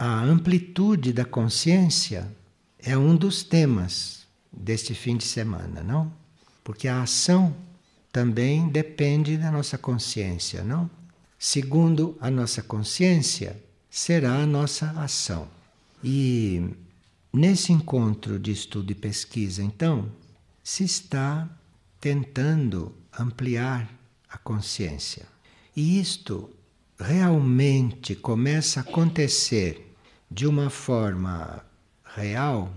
A amplitude da consciência é um dos temas deste fim de semana, não? Porque a ação também depende da nossa consciência, não? Segundo a nossa consciência, será a nossa ação. E nesse encontro de estudo e pesquisa, então, se está tentando ampliar a consciência. E isto realmente começa a acontecer de uma forma real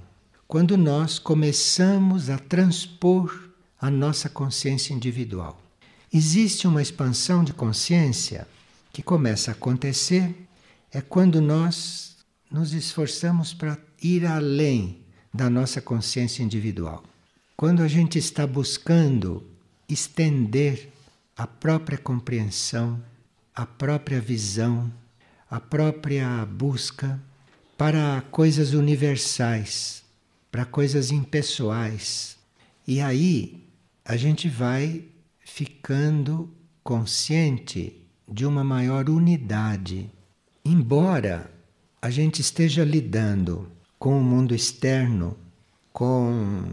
quando nós começamos a transpor a nossa consciência individual. Existe uma expansão de consciência que começa a acontecer é quando nós nos esforçamos para ir além da nossa consciência individual. Quando a gente está buscando estender a própria compreensão, a própria visão, a própria busca para coisas universais, para coisas impessoais. E aí a gente vai ficando consciente de uma maior unidade. Embora a gente esteja lidando com o mundo externo, com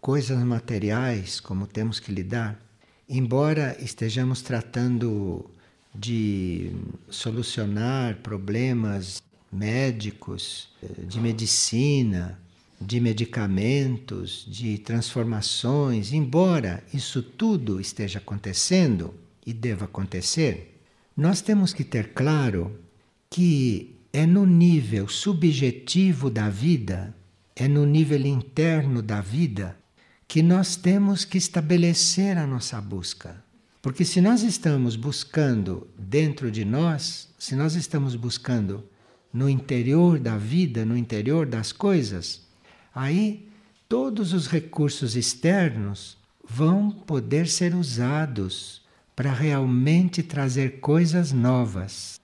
coisas materiais, como temos que lidar, embora estejamos tratando de solucionar problemas médicos, eh, de medicina, de medicamentos, de transformações, embora isso tudo esteja acontecendo e deva acontecer, nós temos que ter claro que é no nível subjetivo da vida, é no nível interno da vida, que nós temos que estabelecer a nossa busca. Porque se nós estamos buscando dentro de nós, se nós estamos buscando no interior da vida, no interior das coisas, aí todos os recursos externos vão poder ser usados para realmente trazer coisas novas.